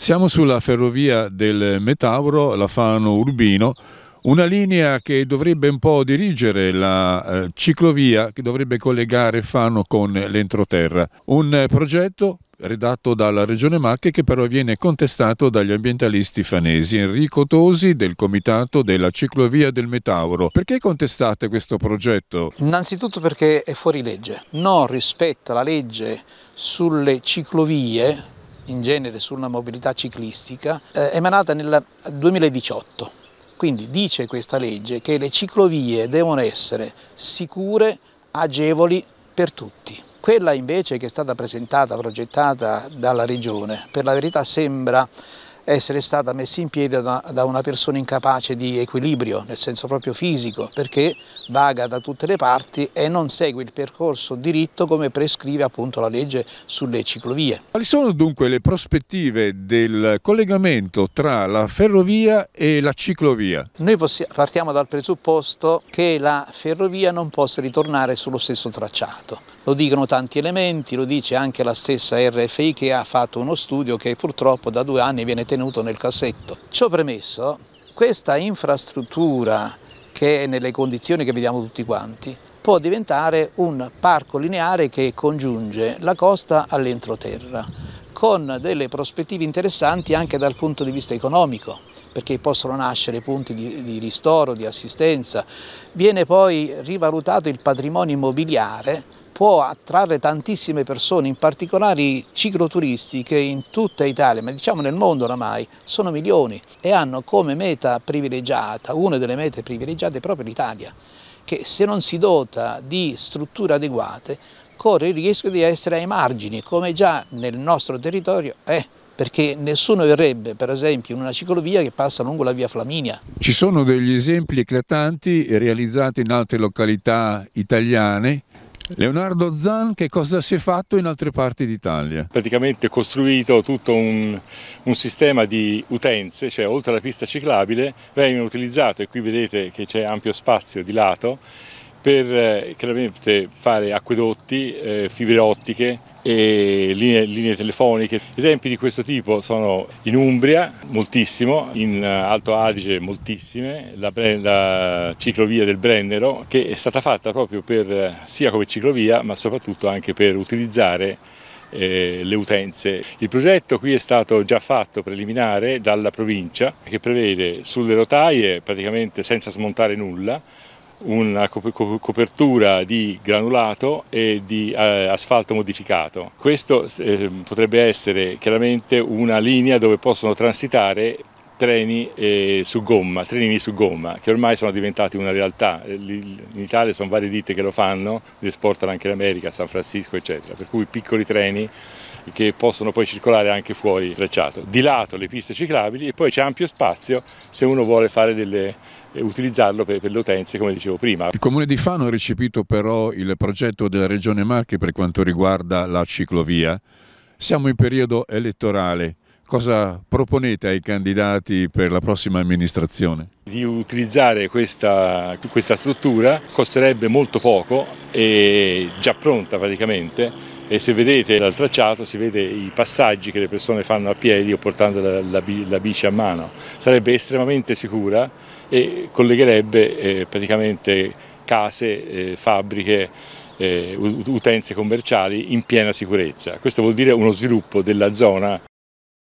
Siamo sulla ferrovia del Metauro, la Fano Urbino, una linea che dovrebbe un po' dirigere la eh, ciclovia che dovrebbe collegare Fano con l'entroterra. Un progetto redatto dalla Regione Marche che però viene contestato dagli ambientalisti fanesi. Enrico Tosi del comitato della ciclovia del Metauro. Perché contestate questo progetto? Innanzitutto perché è fuori legge, non rispetta la legge sulle ciclovie in genere sulla mobilità ciclistica eh, emanata nel 2018. Quindi dice questa legge che le ciclovie devono essere sicure, agevoli per tutti. Quella invece che è stata presentata, progettata dalla Regione, per la verità sembra essere stata messa in piedi da, da una persona incapace di equilibrio, nel senso proprio fisico, perché vaga da tutte le parti e non segue il percorso diritto come prescrive appunto la legge sulle ciclovie. Quali sono dunque le prospettive del collegamento tra la ferrovia e la ciclovia? Noi partiamo dal presupposto che la ferrovia non possa ritornare sullo stesso tracciato, lo dicono tanti elementi, lo dice anche la stessa RFI che ha fatto uno studio che purtroppo da due anni viene tenuto nel cassetto. Ciò premesso, questa infrastruttura che è nelle condizioni che vediamo tutti quanti, può diventare un parco lineare che congiunge la costa all'entroterra, con delle prospettive interessanti anche dal punto di vista economico, perché possono nascere punti di, di ristoro, di assistenza. Viene poi rivalutato il patrimonio immobiliare può attrarre tantissime persone, in particolare i cicloturisti che in tutta Italia, ma diciamo nel mondo oramai, sono milioni e hanno come meta privilegiata, una delle mete privilegiate proprio l'Italia, che se non si dota di strutture adeguate corre il rischio di essere ai margini, come già nel nostro territorio è perché nessuno verrebbe per esempio in una ciclovia che passa lungo la via Flaminia. Ci sono degli esempi eclatanti realizzati in altre località italiane Leonardo Zan che cosa si è fatto in altre parti d'Italia? Praticamente costruito tutto un, un, sistema di utenze, cioè oltre alla pista ciclabile vengono utilizzate, qui vedete che c'è ampio spazio di lato, per eh, fare acquedotti, eh, fibre ottiche, e linee, linee, telefoniche. Esempi di questo tipo sono in Umbria moltissimo, in Alto Adige moltissime, la, la ciclovia del Brennero che è stata fatta proprio per, sia come ciclovia ma soprattutto anche per utilizzare eh, le utenze. Il progetto qui è stato già fatto preliminare dalla provincia che prevede sulle rotaie praticamente senza smontare nulla una copertura di granulato e di eh, asfalto modificato. Questo eh, potrebbe essere chiaramente una linea dove possono transitare treni eh, su gomma, trenini su gomma, che ormai sono diventati una realtà. Eh, in Italia sono varie ditte che lo fanno, li esportano anche in America, San Francisco, eccetera. Per cui piccoli treni che possono poi circolare anche fuori tracciato. Di lato le piste ciclabili e poi c'è ampio spazio se uno vuole fare delle, eh, utilizzarlo per, per, le utenze come dicevo prima. Il comune di Fano ha recepito però il progetto della regione Marche per quanto riguarda la ciclovia. Siamo in periodo elettorale, Cosa proponete ai candidati per la prossima amministrazione? Di utilizzare questa, questa struttura costerebbe molto poco, è già pronta praticamente e se vedete dal tracciato si vede i passaggi che le persone fanno a piedi o portando la, la, la bici a mano. Sarebbe estremamente sicura e collegherebbe eh, praticamente case, eh, fabbriche, eh, utenze commerciali in piena sicurezza. Questo vuol dire uno sviluppo della zona